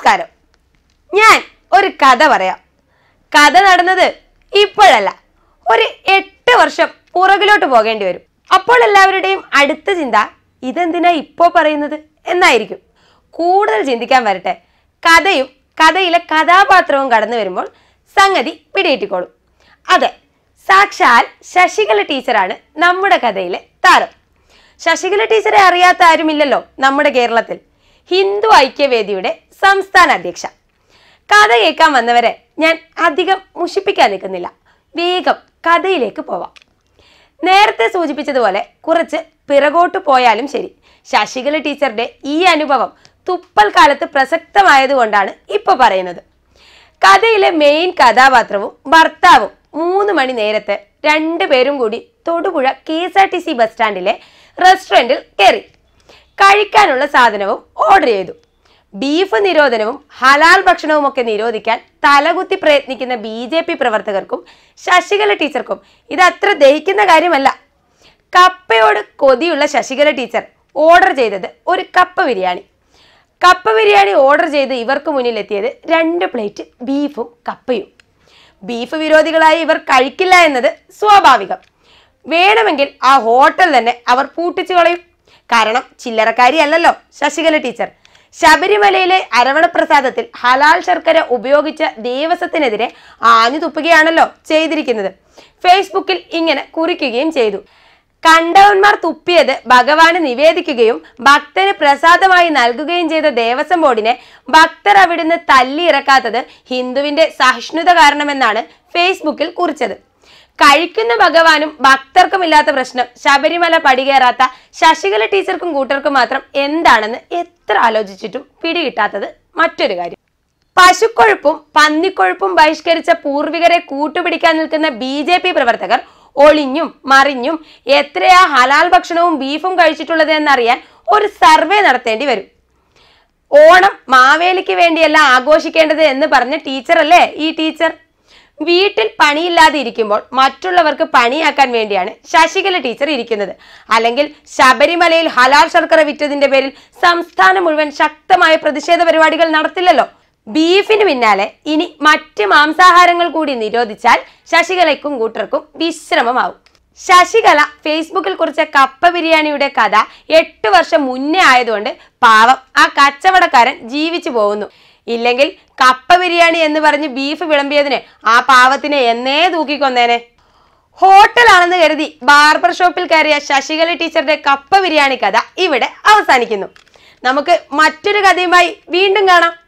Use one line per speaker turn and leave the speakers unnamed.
നമസ്കാരം ഞാൻ ഒരു കഥ പറയാം കഥ നടന്നത് ഇപ്പോഴല്ല ഒരു എട്ട് വർഷം പുറകിലോട്ട് പോകേണ്ടി വരും അപ്പോൾ എല്ലാവരുടെയും അടുത്ത ചിന്ത ഇതെന്തിനാ ഇപ്പോൾ പറയുന്നത് എന്നായിരിക്കും കൂടുതൽ ചിന്തിക്കാൻ വരട്ടെ കഥയും കഥയിലെ കഥാപാത്രവും കടന്നു വരുമ്പോൾ സംഗതി പിടിയിട്ടിക്കോളും അതെ സാക്ഷാൽ ശശികല ടീച്ചറാണ് നമ്മുടെ കഥയിലെ താരം ശശികല ടീച്ചറെ അറിയാത്ത ആരുമില്ലല്ലോ നമ്മുടെ കേരളത്തിൽ ഹിന്ദു ഐക്യവേദിയുടെ സംസ്ഥാന അധ്യക്ഷ കഥ കേൾക്കാൻ വന്നവരെ ഞാൻ അധികം മുഷിപ്പിക്കാൻ നിൽക്കുന്നില്ല വേഗം കഥയിലേക്ക് പോവാം നേരത്തെ സൂചിപ്പിച്ചതുപോലെ കുറച്ച് പിറകോട്ട് പോയാലും ശരി ശശികല ടീച്ചറുടെ ഈ അനുഭവം തുപ്പൽ കാലത്ത് പ്രസക്തമായതുകൊണ്ടാണ് ഇപ്പൊ പറയുന്നത് കഥയിലെ മെയിൻ കഥാപാത്രവും ഭർത്താവും മൂന്ന് മണി നേരത്തെ രണ്ടുപേരും കൂടി Thodupuzha K S R T C bus സ്റ്റാൻഡിലെ റെസ്റ്റോറൻറ്റിൽ കയറി കഴിക്കാനുള്ള സാധനവും ഓർഡർ ചെയ്തു ബീഫ് നിരോധനവും ഹലാൽ ഭക്ഷണവും ഒക്കെ നിരോധിക്കാൻ തലകുത്തി പ്രയത്നിക്കുന്ന ബി ജെ പി പ്രവർത്തകർക്കും ശശികല ടീച്ചർക്കും ഇത് അത്ര ദഹിക്കുന്ന കാര്യമല്ല കപ്പയോട് കൊതിയുള്ള ശശികല ടീച്ചർ ഓർഡർ ചെയ്തത് ഒരു കപ്പ ബിരിയാണി കപ്പ ബിരിയാണി ഓർഡർ ചെയ്ത് ഇവർക്ക് എത്തിയത് രണ്ട് പ്ലേറ്റ് ബീഫും കപ്പയും ബീഫ് വിരോധികളായ ഇവർ കഴിക്കില്ല എന്നത് സ്വാഭാവികം വേണമെങ്കിൽ ആ ഹോട്ടൽ തന്നെ അവർ പൂട്ടിച്ചു കളയും കാരണം അല്ലല്ലോ ശശികല ടീച്ചർ ശബരിമലയിലെ അരവണ പ്രസാദത്തിൽ ഹലാൽ ശർക്കര ഉപയോഗിച്ച ദേവസ്വത്തിനെതിരെ ആഞ്ഞു തുപ്പുകയാണല്ലോ ചെയ്തിരിക്കുന്നത് ഫേസ്ബുക്കിൽ ഇങ്ങനെ കുറിക്കുകയും ചെയ്തു കണ്ടവന്മാർ തുപ്പിയത് ഭഗവാന് നിവേദിക്കുകയും ഭക്തന് പ്രസാദമായി നൽകുകയും ചെയ്ത ദേവസ്വം ബോർഡിനെ ഭക്തർ അവിടുന്ന് തല്ലിയിറക്കാത്തത് ഹിന്ദുവിന്റെ സഹിഷ്ണുത കാരണമെന്നാണ് ഫേസ്ബുക്കിൽ കുറിച്ചത് കഴിക്കുന്ന ഭഗവാനും ഭക്തർക്കും ഇല്ലാത്ത പ്രശ്നം ശബരിമല പടികേറാത്ത ശശികല ടീച്ചർക്കും കൂട്ടർക്കും മാത്രം എന്താണെന്ന് എത്ര ആലോചിച്ചിട്ടും പിടികിട്ടാത്തത് മറ്റൊരു കാര്യം പശുക്കൊഴുപ്പും പന്നിക്കൊഴുപ്പും ബഹിഷ്കരിച്ച പൂർവികരെ കൂട്ടുപിടിക്കാൻ നിൽക്കുന്ന ബി ജെ പി പ്രവർത്തകർ ഒളിഞ്ഞും മറിഞ്ഞും എത്രയാ ഹലാൽ ഭക്ഷണവും ബീഫും കഴിച്ചിട്ടുള്ളത് എന്നറിയാൻ ഒരു സർവേ നടത്തേണ്ടി വരും ഓണം മാവേലിക്ക് വേണ്ടിയല്ല ആഘോഷിക്കേണ്ടത് എന്ന് പറഞ്ഞ ടീച്ചറല്ലേ ഈ ടീച്ചർ വീട്ടിൽ പണിയില്ലാതെ ഇരിക്കുമ്പോൾ മറ്റുള്ളവർക്ക് പണിയാക്കാൻ വേണ്ടിയാണ് ശശികല ടീച്ചർ ഇരിക്കുന്നത് അല്ലെങ്കിൽ ശബരിമലയിൽ ഹലാൽ ശർക്കര വിറ്റതിന്റെ പേരിൽ സംസ്ഥാനം മുഴുവൻ ശക്തമായ പ്രതിഷേധ പരിപാടികൾ നടത്തില്ലല്ലോ ബീഫിന് പിന്നാലെ ഇനി മറ്റ് മാംസാഹാരങ്ങൾ കൂടി നിരോധിച്ചാൽ ശശികലയ്ക്കും കൂട്ടർക്കും വിശ്രമമാവും ശശികല ഫേസ്ബുക്കിൽ കുറിച്ച കപ്പ ബിരിയാണിയുടെ കഥ എട്ട് വർഷം മുന്നേ ആയതുകൊണ്ട് പാവം ആ കച്ചവടക്കാരൻ ജീവിച്ചു പോകുന്നു ഇല്ലെങ്കിൽ കപ്പ ബിരിയാണി എന്ന് പറഞ്ഞ് ബീഫ് വിളമ്പിയതിന് ആ പാവത്തിനെ എന്നേ തൂക്കിക്കൊന്നേനെ ഹോട്ടലാണെന്ന് കരുതി ബാർബർ ഷോപ്പിൽ കയറിയ ശശികല ടീച്ചറുടെ കപ്പ ബിരിയാണി കഥ ഇവിടെ അവസാനിക്കുന്നു നമുക്ക് മറ്റൊരു കഥയുമായി വീണ്ടും കാണാം